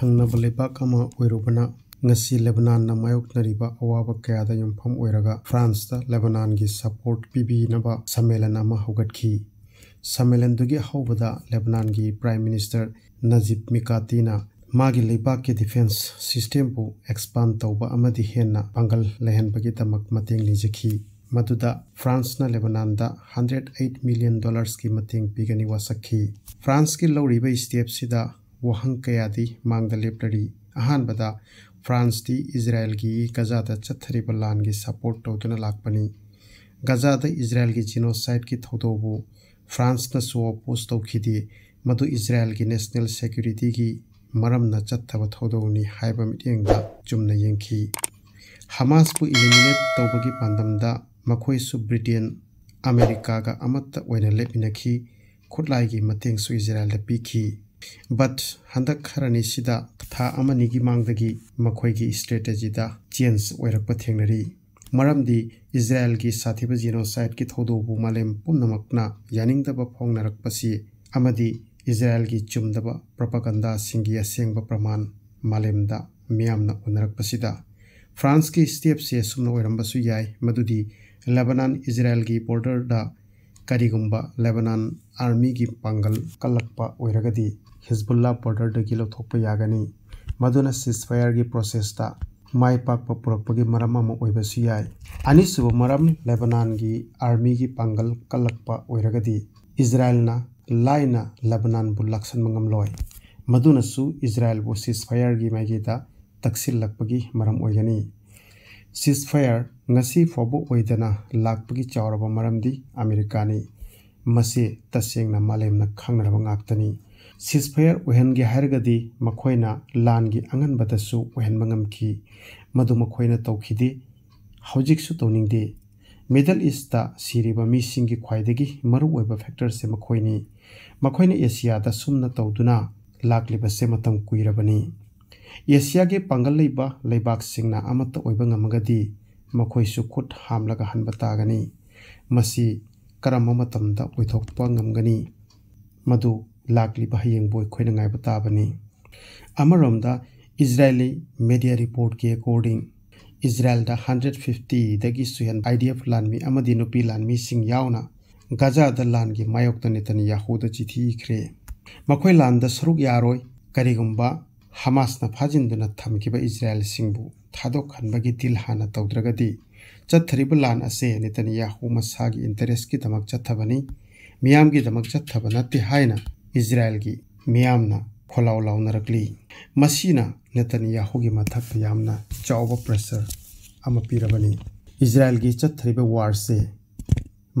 थना लेपम लेबना मायोनरीब अवाब क्या यम फ्रांस लेबना की सपोर्ट पीब सम्मेलन होगी सम्मेलन अवबद लेबना की प्राइम मिनीस्टर नजीब मिकाती मांग लेप के दिफेंस सिस्टम को एक्सपा तब पंगल निजी मदद फ्रांस लेबना हंड्रेड एट मिलियन डॉलर्स की पीगनी वाखी फ्रांस की लौरीब स्टेप ꯋꯥꯍꯪ ꯀꯌꯥꯗꯤ ꯃꯥꯡꯗ ꯂꯦꯞꯂꯔꯤ ꯑꯍꯥꯟꯕꯗ ꯐ꯭ꯔꯥꯟꯁꯇꯤ ꯏꯖꯔꯥꯏꯜꯒꯤ ꯒꯖꯥꯗ ꯆꯠꯊꯔꯤꯕ ꯂꯥꯟꯒꯤ ꯁꯄꯣꯔꯠ ꯇꯧꯗꯨꯅ ꯂꯥꯛꯄꯅꯤ ꯒꯖꯥꯗ ꯏꯖꯔꯥꯏꯜꯒꯤ ꯖꯤꯅꯣꯁꯥꯏꯠꯀꯤ ꯊꯧꯗꯣꯛꯕꯨ ꯐ꯭ꯔꯥꯟꯁꯅꯁꯨ ꯑꯣꯄꯣꯁ ꯇꯧꯈꯤꯗꯦ ꯃꯗꯨ ꯏꯖꯔꯥꯏꯜꯒꯤ ꯅꯦꯁꯅꯦꯜ ꯁꯦꯀ꯭ꯌꯨꯔꯤꯇꯤꯒꯤ ꯃꯔꯝꯅ ꯆꯠꯊꯕ ꯊꯧꯗꯣꯛꯅꯤ ꯍꯥꯏꯕ ꯃꯤꯠꯌꯦꯡꯗ ꯆꯨꯝꯅ ꯌꯦꯡꯈꯤ ꯍꯃꯥꯁꯄꯨ ꯏꯂꯤꯃꯤꯅꯦꯠ ꯇꯧꯕꯒꯤ ꯄꯥꯟꯗꯝꯗ ꯃꯈꯣꯏꯁꯨ ꯕ꯭ꯔꯤꯇꯦꯟ ꯑꯃꯦꯔꯤꯀꯥꯒ ꯑꯃꯠꯇ ꯑꯣꯏꯅ ꯂꯦꯞꯃꯤꯟꯅꯈꯤ ꯈꯨꯠꯂꯥꯏꯒꯤ ꯃꯇꯦꯡꯁꯨ ꯏꯖꯔꯥꯏꯜꯗ ꯄꯤꯈꯤ ꯕꯠ ꯍꯟꯗꯛ ꯈꯔꯅꯤꯁꯤꯗ ꯊꯥ ꯑꯃꯅꯤꯒꯤ ꯃꯥꯡꯗꯒꯤ ꯃꯈꯣꯏꯒꯤ ꯁ꯭ꯇ꯭ꯔꯦꯇꯦꯖꯤꯗ ꯆꯦꯟꯖ ꯑꯣꯏꯔꯛꯄ ꯊꯦꯡꯅꯔꯤ ꯃꯔꯝꯗꯤ ꯏꯖꯔꯦꯜꯒꯤ ꯁꯥꯊꯤꯕ ꯖꯤꯅꯣꯁꯥꯏꯠꯀꯤ ꯊꯧꯗꯣꯛꯄꯨ ꯃꯥꯂꯦꯝ ꯄꯨꯝꯅꯃꯛꯅ ꯌꯥꯅꯤꯡꯗꯕ ꯐꯣꯡꯅꯔꯛꯄꯁꯤ ꯑꯃꯗꯤ ꯏꯖꯔꯦꯜꯒꯤ ꯆꯨꯝꯗꯕ ꯄ꯭ꯔꯄꯒꯟꯗꯥꯁꯤꯡꯒꯤ ꯑꯁꯦꯡꯕ ꯄ꯭ꯔꯃꯥꯟ ꯃꯥꯂꯦꯝꯗ ꯃꯤꯌꯥꯝꯅ ꯎꯅꯔꯛꯄꯁꯤꯗ ꯐ꯭ꯔꯥꯟꯁꯀꯤ ꯁ꯭ꯇꯦꯞꯁꯦ ꯑꯁꯨꯝꯅ ꯑꯣꯏꯔꯝꯕꯁꯨ ꯌꯥꯏ ꯃꯗꯨꯗꯤ ꯂꯦꯕꯅꯥꯟ ꯏꯖꯔꯦꯜꯒꯤ ꯕꯣꯔꯗꯔꯗ ꯀꯔꯤꯒꯨꯝꯕ ꯂꯦꯕꯅꯥꯟ ꯑꯥꯔꯃꯤꯒꯤ ꯄꯥꯡꯒꯜ ꯀꯜꯂꯛꯄ ꯑꯣꯏꯔꯒꯗꯤ ꯍꯤꯖꯕꯨꯜꯂꯥ ꯕꯣꯔꯗꯔꯗꯒꯤ ꯂꯧꯊꯣꯛꯄ ꯌꯥꯒꯅꯤ ꯃꯗꯨꯅ ꯁꯤꯁꯐꯥꯌꯔꯒꯤ ꯄ꯭ꯔꯣꯁꯦꯁꯇ ꯃꯥꯏ ꯄꯥꯛꯄ ꯄꯨꯔꯛꯄꯒꯤ ꯃꯔꯝ ꯑꯃ ꯑꯣꯏꯕꯁꯨ ꯌꯥꯏ ꯑꯅꯤꯁꯨꯕ ꯃꯔꯝ ꯂꯦꯕꯅꯥꯟꯒꯤ ꯑꯥꯔꯃꯤꯒꯤ ꯄꯥꯡꯒꯜ ꯀꯜꯂꯛꯄ ꯑꯣꯏꯔꯒꯗꯤ ꯏꯖꯔꯥꯏꯜꯅ ꯂꯥꯏꯅ ꯂꯦꯕꯅꯥꯟꯕꯨ ꯂꯥꯛꯁꯟꯕ ꯉꯝꯂꯣꯏ ꯃꯗꯨꯅꯁꯨ ꯏꯖꯔꯥꯏꯜꯕꯨ ꯁꯤꯁꯐꯥꯌꯔꯒꯤ ꯃꯥꯏꯀꯩꯗ ꯇꯛꯁꯤꯜꯂꯛꯄꯒꯤ ꯃꯔꯝ ꯑꯣꯏꯒꯅꯤ ꯁꯤꯁꯐꯥꯌꯔ ꯉꯁꯤ ꯐꯥꯎꯕ ꯑꯣꯏꯗꯅ ꯂꯥꯛꯄꯒꯤ ꯆꯥꯎꯔꯕ ꯃꯔꯝꯗꯤ ꯑꯃꯦꯔꯤꯀꯥꯅꯤ ꯃꯁꯤ ꯇꯁꯦꯡꯅ ꯃꯥꯂꯦꯝꯅ ꯈꯪꯅꯔꯕ ꯉꯥꯛꯇꯅꯤ ꯁꯤꯁꯐꯌꯔ ꯑꯣꯏꯍꯟꯒꯦ ꯍꯥꯏꯔꯒꯗꯤ ꯃꯈꯣꯏꯅ ꯂꯥꯟꯒꯤ ꯑꯉꯟꯕꯗꯁꯨ ꯑꯣꯏꯍꯟꯕ ꯉꯝꯈꯤ ꯃꯗꯨ ꯃꯈꯣꯏꯅ ꯇꯧꯈꯤꯗꯦ ꯍꯧꯖꯤꯛꯁꯨ ꯇꯧꯅꯤꯡꯗꯦ ꯃꯤꯗꯜ ꯏꯁꯇ ꯁꯤꯔꯤꯕ ꯃꯤꯁꯤꯡꯒꯤ ꯈ꯭ꯋꯥꯏꯗꯒꯤ ꯃꯔꯨꯑꯣꯏꯕ ꯐꯦꯛꯇꯔꯁꯦ ꯃꯈꯣꯏꯅꯤ ꯃꯈꯣꯏꯅ ꯑꯦꯁꯤꯌꯥꯗ ꯁꯨꯝꯅ ꯇꯧꯗꯨꯅ ꯂꯥꯛꯂꯤꯕꯁꯦ ꯃꯇꯝ ꯀꯨꯏꯔꯕꯅꯤ ꯑꯦꯁꯤꯌꯥꯒꯤ ꯄꯥꯡꯒꯜ ꯂꯩꯕ ꯂꯩꯕꯥꯛꯁꯤꯡꯅ ꯑꯃꯠꯇ ꯑꯣꯏꯕ ꯉꯝꯃꯒꯗꯤ ꯃꯈꯣꯏꯁꯨ ꯈꯨꯠ ꯍꯥꯝꯂꯒ ꯍꯟꯕ ꯇꯥꯒꯅꯤ ꯃꯁꯤ ꯀꯔꯝꯕ ꯃꯇꯝꯗ ꯑꯣꯏꯊꯣꯛꯄ ꯉꯝꯒꯅꯤ ꯃꯗꯨ ꯂꯥꯛꯂꯤꯕ ꯍꯌꯦꯡꯕꯨ ꯑꯩꯈꯣꯏꯅ ꯉꯥꯏꯕ ꯇꯥꯕꯅꯤ ꯑꯃꯔꯣꯝꯗ ꯏꯖꯔꯥꯏꯂꯤ ꯃꯦꯗꯤꯌꯥ ꯔꯤꯄꯣꯔꯠꯀꯤ ꯑꯦꯀꯣꯔꯗꯤꯡ ꯏꯖꯔꯥꯏꯜꯗ ꯍꯟꯗ꯭ꯔꯦꯗ ꯐꯤꯐꯇꯤꯗꯒꯤꯁꯨ ꯍꯦꯟꯕ ꯑꯥꯏ ꯗꯤ ꯑꯦꯐ ꯂꯥꯟꯃꯤ ꯑꯃꯗꯤ ꯅꯨꯄꯤ ꯂꯥꯟꯃꯤꯁꯤꯡ ꯌꯥꯎꯅ ꯒꯖꯥꯗ ꯂꯥꯟꯒꯤ ꯃꯥꯌꯣꯛꯇ ꯅꯦꯇꯟ ꯌꯥꯍꯨꯗ ꯆꯤꯊꯤ ꯏꯈ꯭ꯔꯦ ꯃꯈꯣꯏ ꯂꯥꯟꯗ ꯁꯔꯨꯛ ꯌꯥꯔꯣꯏ ꯀꯔꯤꯒꯨꯝꯕ हमासन फाजिंदन थमकी इज्राइल थादों खनब की दिल हाँ तौद्रगे चतरीब लान असे नितन याहू मसा की इंटरेस की दमक चतबनी मियाम की दमक चतब नाते हैं इज्राइल की मियाम खोलाव लानरली नितन याहू की मधक चौब प्रेसर पीरबनी इज्राइल की चतरीब वार से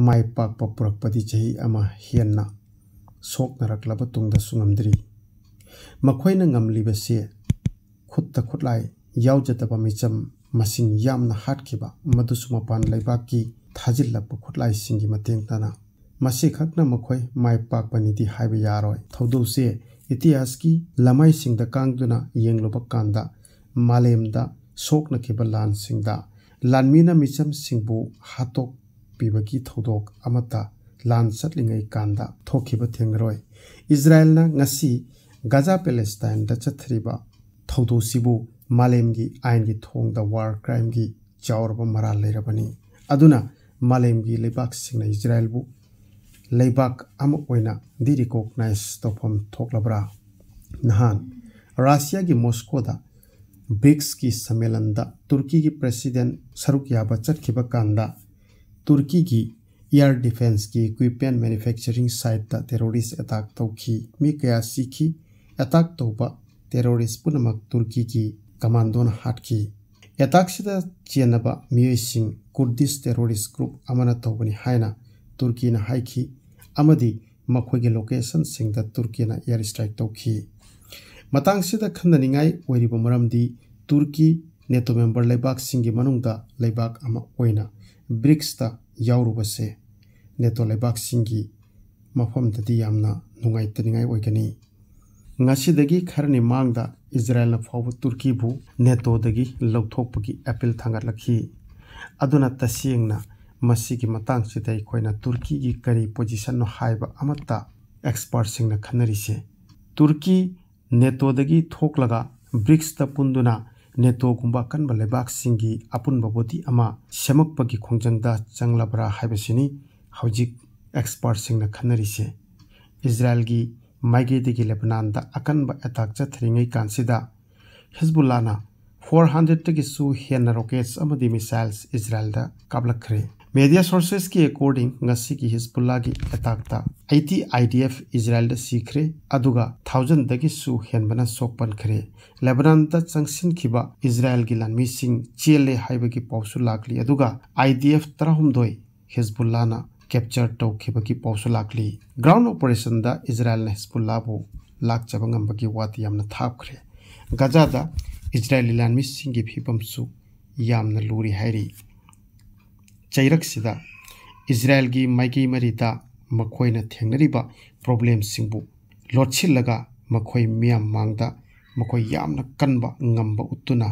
माई पाक पुरपति हेन सोनरक्ल तुंग सुनमद्री makhoi na ngam libe se khut ta khut lai yau je pa mi cham masin yam na hat ki ba madu su ma pan lai ba ki thajil la khut lai sing gi ma ta na Masi se khak na makhoi mai pa pa ni di hai ba yar oi thodu se itihas ki lamai sing da kang du na yeng lo ba kan da malem da sok na ke ba lan sing da lanmi na mi cham sing bu hatok piba ki thodok amata lan sat lingai kan da thokhi ba theng roi israel na ngasi Gaza Palestine दचरीबा थोदोसीबो मालेम की आयन की थों वार crime की चाव मरा लेरबनी की लेबाक सिंह इजराइल बु लेबाक अम ओइना दि रिकॉग्नाइज नहान रशिया की मोस्को ब्रिक्स की सम्मेलन तुर्की की प्रेसिडेंट सरुक याब चतखिब तुर्की की एयर डिफेंस की equipment manufacturing site the terrorist attack मी क्या सीखी attack toba terrorist punamak turki ki commandon hat ki attack sida chena ba miyishing kurdis terrorist group amana tobani haina turki na hai ki amadi makhoi ge location sing da turki na air strike to ki matang sida khanda ningai oiri ba maram di turki neto member laibak sing gi manung da laibak ama ta neto ꯉꯁꯤꯗꯒꯤ ꯈꯔꯅꯤ ꯃꯥꯡꯗ ꯏꯖꯔꯥꯏꯜꯅ ꯐꯥꯎꯕ ꯇꯨꯔꯀꯤꯕꯨ ꯅꯦꯇꯣꯗꯒꯤ ꯂꯧꯊꯣꯛꯄꯒꯤ appeal ꯊꯥꯡꯒꯠꯂꯛꯈꯤ ꯑꯗꯨꯅ ꯇꯁꯦꯡꯅ ꯃꯁꯤꯒꯤ ꯃꯇꯥꯡꯁꯤꯗ ꯑꯩꯈꯣꯏꯅ ꯇꯨꯔꯀꯤꯒꯤ ꯀꯔꯤ ꯄꯣꯖꯤꯁꯟꯅꯣ ꯍꯥꯏꯕ ꯑꯃꯠꯇ ꯑꯦꯛꯁꯄꯔꯠꯁꯤꯡꯅ ꯈꯟꯅꯔꯤꯁꯦ ꯇꯨꯔꯀꯤ ꯅꯦꯇꯣꯗꯒꯤ ꯊꯣꯛꯂꯒ ꯕ꯭ꯔꯤꯛꯁꯇ ꯄꯨꯟꯗꯨꯅ ꯅꯦꯇꯣꯒꯨꯝꯕ ꯑꯀꯟꯕ ꯂꯩꯕꯥꯛꯁꯤꯡꯒꯤ ꯑꯄꯨꯟꯕ ꯕꯣꯗꯤ ꯑꯃ ꯁꯦꯝꯃꯛꯄꯒꯤ ꯈꯣꯡꯖꯪꯗ ꯆꯪꯂꯕ꯭ꯔꯥ ꯍꯥꯏꯕꯁꯤꯅꯤ ꯍꯧꯖꯤꯛ ꯑꯦꯛꯁꯄꯔꯠꯁꯤꯡꯅ ꯈꯟꯅꯔꯤꯁꯦ ꯏꯖꯔꯥꯏꯜꯒꯤ माइगेदी लेबनान अकनब एटक चथरी कानी हिजबुल्ला फोर हंड्रेडू हेन रोकेट्स मिसाइल्स इज्राइल कब्लख्रे मेडिया सोर्सेस की अकॉर्डिंग हिजबुल्ला एटक्त ऐटी आई डी एफ इजराइल सिखरे थाउजेंदू हेनबन सौ पनख्रे लेबनान चंसन इजराइल की लाई चेल है पाव लाली आई डी एफ तरह हिजबुल्ला ꯀꯦꯞꯆꯔ ꯇꯧꯈꯤꯕꯒꯤ ꯄꯥꯎꯁꯨ ꯂꯥꯛꯂꯤ ꯒ꯭ꯔꯥꯎꯟ ꯑꯣꯄꯔꯦꯁꯟꯗ ꯏꯖꯔꯥꯏꯜꯅ ꯍꯤꯁꯕꯨꯜꯂꯥꯕꯨ ꯂꯥꯛꯆꯕ ꯉꯝꯕꯒꯤ ꯋꯥꯗꯤ ꯌꯥꯝꯅ ꯊꯥꯞꯈ꯭ꯔꯦ ꯒꯖꯥꯗ ꯏꯖꯔꯥꯏꯂꯤ ꯂꯥꯟꯃꯤꯁꯤꯡꯒꯤ ꯐꯤꯕꯝꯁꯨ ꯌꯥꯝꯅ ꯂꯨꯔꯤ ꯍꯥꯏꯔꯤ ꯆꯩꯔꯛꯁꯤꯗ ꯏꯖꯔꯥꯏꯜꯒꯤ ꯃꯥꯏꯀꯩ ꯃꯔꯤꯗ ꯃꯈꯣꯏꯅ ꯊꯦꯡꯅꯔꯤꯕ ꯄ꯭ꯔꯣꯕ꯭ꯂꯦꯝꯁꯤꯡꯕꯨ ꯂꯣꯠꯁꯤꯜꯂꯒ ꯃꯈꯣꯏ ꯃꯤꯌꯥꯝ ꯃꯥꯡꯗ ꯃꯈꯣꯏ ꯌꯥꯝꯅ ꯀꯟꯕ ꯉꯝꯕ ꯎꯠꯇꯨꯅ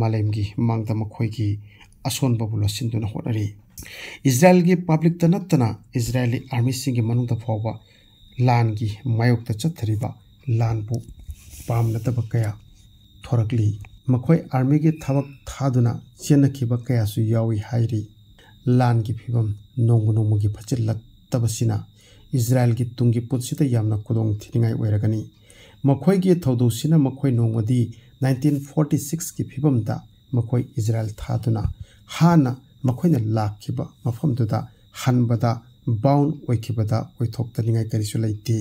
ꯃꯥꯂꯦꯝꯒꯤ ꯃꯥꯡꯗ ꯃꯈꯣꯏꯒꯤ ꯑꯁꯣꯟꯕꯕꯨ ꯂꯣꯠꯁꯤꯟꯗꯨꯅ ꯍꯣꯠꯅꯔꯤ ꯏꯖꯔꯥꯏꯜꯒꯤ ꯄꯕ꯭ꯂꯤꯛꯇ ꯅꯠꯇꯅ ꯏꯖꯔꯥꯏꯂꯤ ꯑꯥꯔꯃꯤꯁꯤꯡꯒꯤ ꯃꯅꯨꯡꯗ ꯐꯥꯎꯕ ꯂꯥꯟꯒꯤ ꯃꯥꯌꯣꯛꯇ ꯆꯠꯊꯔꯤꯕ ꯂꯥꯟꯕꯨ ꯄꯥꯝꯅꯗꯕ ꯀꯌꯥ ꯊꯣꯔꯛꯂꯤ ꯃꯈꯣꯏ ꯑꯥꯔꯃꯤꯒꯤ ꯊꯕꯛ ꯊꯥꯗꯨꯅ ꯆꯦꯟꯅꯈꯤꯕ ꯀꯌꯥꯁꯨ ꯌꯥꯎꯏ ꯍꯥꯏꯔꯤ ꯂꯥꯟꯒꯤ ꯐꯤꯕꯝ ꯅꯣꯡꯃ ꯅꯣꯡꯃꯒꯤ ꯐꯠꯆꯤꯜꯂꯛꯇꯕꯁꯤꯅ ꯏꯖꯔꯥꯏꯜꯒꯤ ꯇꯨꯡꯒꯤ ꯄꯨꯟꯁꯤꯗ ꯌꯥꯝꯅ ꯈꯨꯗꯣꯡ ꯊꯤꯅꯤꯡꯉꯥꯏ ꯑꯣꯏꯔꯒꯅꯤ ꯃꯈꯣꯏꯒꯤ ꯊꯧꯗꯣꯛꯁꯤꯅ ꯃꯈꯣꯏ ꯅꯣꯡꯃꯗꯤ ꯅꯥꯏꯟꯇꯤꯟ ꯐꯣꯔꯇꯤ ꯁꯤꯛꯁꯀꯤ ꯐꯤꯕꯝꯗ ꯃꯈꯣꯏ ꯏꯖꯔꯥꯏꯜ ꯊꯥꯗꯨꯅ ꯍꯥꯟꯅ ꯃꯈꯣꯏꯅ ꯂꯥꯛꯈꯤꯕ ꯃꯐꯝꯗꯨꯗ ꯍꯟꯕꯗ ꯕꯥꯎꯟ ꯑꯣꯏꯈꯤꯕꯗ ꯑꯣꯏꯊꯣꯛꯇꯅꯤꯡꯉꯥꯏ ꯀꯔꯤꯁꯨ ꯂꯩꯇꯦ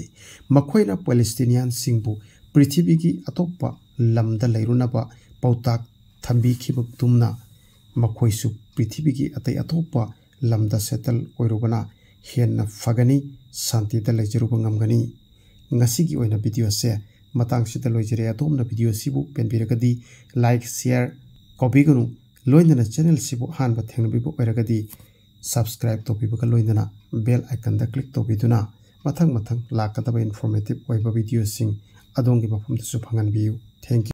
ꯃꯈꯣꯏꯅ ꯄꯦꯂꯦꯁꯇꯤꯅꯤꯌꯥꯟꯁꯤꯡꯕꯨ ꯄ꯭ꯔꯤꯊꯤꯕꯤꯒꯤ ꯑꯇꯣꯞꯄ ꯂꯝꯗ ꯂꯩꯔꯨꯅꯕ ꯄꯥꯎꯇꯥꯛ ꯊꯝꯕꯤꯈꯤꯕꯒꯨꯝꯅ ꯃꯈꯣꯏꯁꯨ ꯄ꯭ꯔꯤꯊꯤꯕꯤꯒꯤ ꯑꯇꯩ ꯑꯇꯣꯞꯄ ꯂꯝꯗ ꯁꯦꯇꯜ ꯑꯣꯏꯔꯨꯕꯅ ꯍꯦꯟꯅ ꯐꯒꯅꯤ ꯁꯥꯟꯇꯤꯗ ꯂꯩꯖꯔꯨꯕ ꯉꯝꯒꯅꯤ ꯉꯁꯤꯒꯤ ꯑꯣꯏꯅ ꯚꯤꯗꯤꯑꯣ ꯑꯁꯦ ꯃꯇꯥꯡꯁꯤꯗ ꯂꯣꯏꯖꯔꯦ ꯑꯗꯣꯝꯅ ꯚꯤꯗꯤꯑꯣ ꯑꯁꯤꯕꯨ ꯄꯦꯟꯕꯤꯔꯒꯗꯤ ꯂꯥꯏꯛ ꯁꯤꯌꯔ ꯀꯧꯕꯤꯒꯅꯨ लोइनना चेनल से अहान थेंगनबीबी सब्सक्राइब तौबीबग लोइनना बेल आइकन क्लिक तौबीदुना मथंग मथंग लाकदब इन्फॉर्मेटिव वीडियो सिंग अदोंगी मफम फंगनबीयू थैंक यू